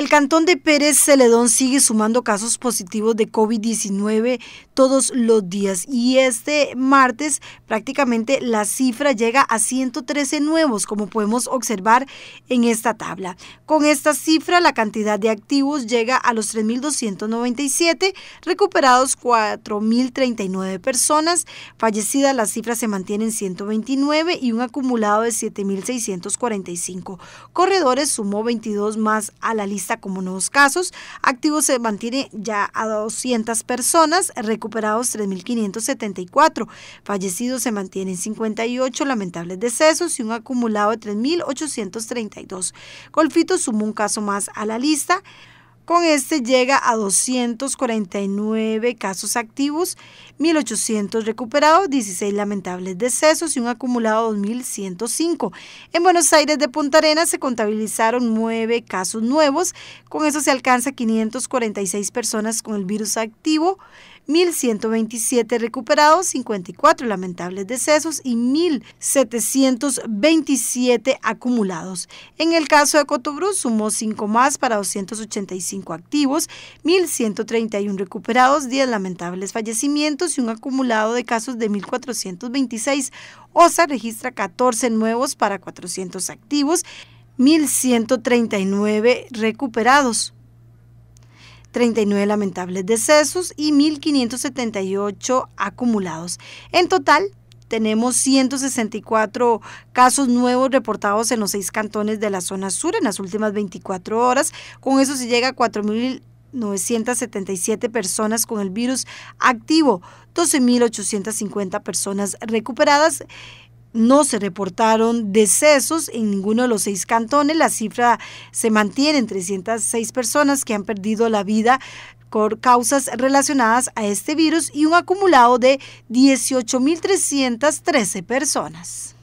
El cantón de Pérez Celedón sigue sumando casos positivos de COVID-19 todos los días y este martes prácticamente la cifra llega a 113 nuevos, como podemos observar en esta tabla. Con esta cifra la cantidad de activos llega a los 3.297, recuperados 4.039 personas, fallecidas la cifra se mantiene en 129 y un acumulado de 7.645. Corredores sumó 22 más a la lista como nuevos casos. Activos se mantiene ya a 200 personas, recuperados 3.574. Fallecidos se mantienen 58 lamentables decesos y un acumulado de 3.832. Golfito sumó un caso más a la lista. Con este llega a 249 casos activos, 1.800 recuperados, 16 lamentables decesos y un acumulado 2.105. En Buenos Aires de Punta Arenas se contabilizaron nueve casos nuevos, con eso se alcanza 546 personas con el virus activo, 1.127 recuperados, 54 lamentables decesos y 1.727 acumulados. En el caso de Cotobruz sumó 5 más para 285 activos, 1.131 recuperados, 10 lamentables fallecimientos y un acumulado de casos de 1.426. OSA registra 14 nuevos para 400 activos, 1.139 recuperados. 39 lamentables decesos y 1.578 acumulados. En total, tenemos 164 casos nuevos reportados en los seis cantones de la zona sur en las últimas 24 horas. Con eso se llega a 4,977 personas con el virus activo, 12.850 personas recuperadas. No se reportaron decesos en ninguno de los seis cantones. La cifra se mantiene en 306 personas que han perdido la vida por causas relacionadas a este virus y un acumulado de 18.313 personas.